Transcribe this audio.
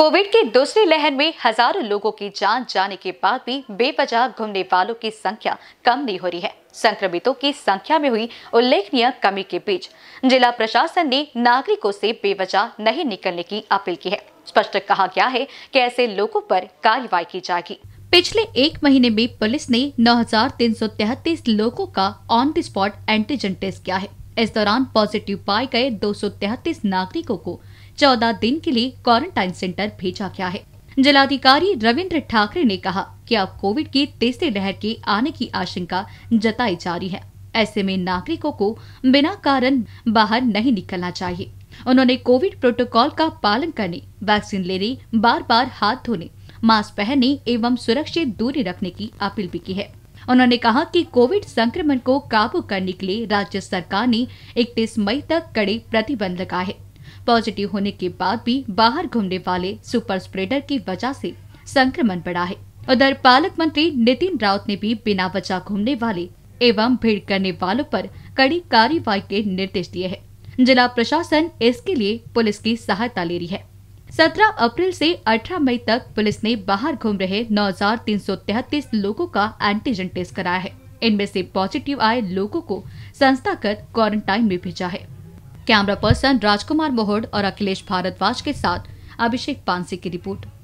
Covid की दूसरी लहर में हजारों लोगों की जान जाने के बाद भी बेवजह घूमने वालों की संख्या कम नहीं हो रही है संक्रमितों की संख्या में हुई उल्लेखनीय कमी के बीच जिला प्रशासन ने नागरिकों से बेवजह नहीं निकलने की अपील की है स्पष्ट कहा गया है कि ऐसे लोगों पर कार्रवाई की जाएगी पिछले एक महीने में पुलिस ने नौ लोगों का on the spot antigen test किया है इस दौरान पॉजिटिव पाए गए दो नागरिकों को चौदह दिन के लिए क्वारंटाइन सेंटर भेजा गया है जिलाधिकारी रविंद्र ठाकरे ने कहा कि अब कोविड की तीसरी लहर के आने की आशंका जताई जा रही है ऐसे में नागरिकों को बिना कारण बाहर नहीं निकलना चाहिए उन्होंने कोविड प्रोटोकॉल का पालन करने वैक्सीन लेने बार बार हाथ धोने मास्क पहनने एवं सुरक्षित दूरी रखने की अपील भी की है उन्होंने कहा कि कोविड संक्रमण को काबू करने के लिए राज्य सरकार ने 31 मई तक कड़े प्रतिबंध लगाए है पॉजिटिव होने के बाद भी बाहर घूमने वाले सुपर स्प्रेडर की वजह से संक्रमण बढ़ा है उधर पालक मंत्री नितिन राउत ने भी बिना वजह घूमने वाले एवं भीड़ करने वालों पर कड़ी कार्रवाई के निर्देश दिए हैं जिला प्रशासन इसके लिए पुलिस की सहायता ले रही है 17 अप्रैल से 18 मई तक पुलिस ने बाहर घूम रहे 9,333 लोगों का एंटीजन टेस्ट कराया है इनमें से पॉजिटिव आए लोगों को संस्थागत क्वारंटाइन में भेजा है कैमरा पर्सन राजकुमार मोहड़ और अखिलेश भारद्वाज के साथ अभिषेक पानसी की रिपोर्ट